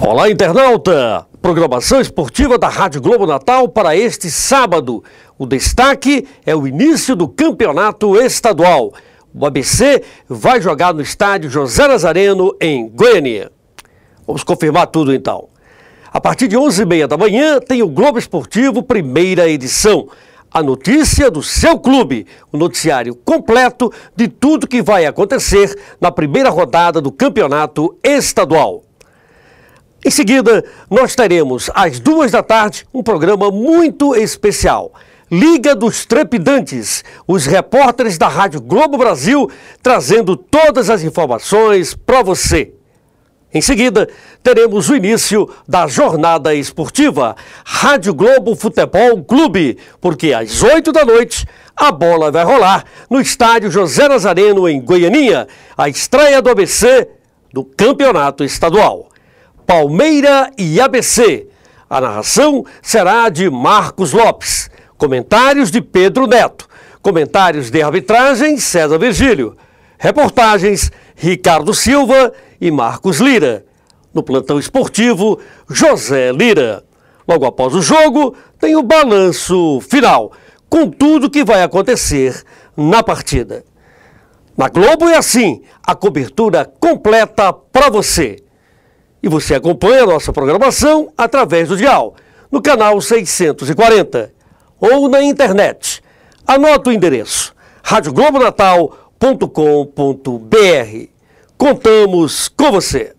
Olá, internauta! Programação esportiva da Rádio Globo Natal para este sábado. O destaque é o início do campeonato estadual. O ABC vai jogar no estádio José Nazareno, em Goiânia. Vamos confirmar tudo então. A partir de 11h30 da manhã tem o Globo Esportivo, primeira edição. A notícia do seu clube, o noticiário completo de tudo que vai acontecer na primeira rodada do campeonato estadual. Em seguida, nós teremos, às duas da tarde, um programa muito especial. Liga dos Trepidantes, os repórteres da Rádio Globo Brasil trazendo todas as informações para você. Em seguida, teremos o início da jornada esportiva Rádio Globo Futebol Clube, porque às 8 da noite a bola vai rolar no estádio José Nazareno, em Goianinha, a estreia do ABC do Campeonato Estadual. Palmeira e ABC. A narração será de Marcos Lopes. Comentários de Pedro Neto. Comentários de arbitragem César Virgílio. Reportagens Ricardo Silva e Marcos Lira. No plantão esportivo, José Lira. Logo após o jogo, tem o balanço final, com tudo que vai acontecer na partida. Na Globo é assim, a cobertura completa para você. E você acompanha a nossa programação através do Dial, no canal 640 ou na internet. Anota o endereço radioglobonatal.com.br. Contamos com você!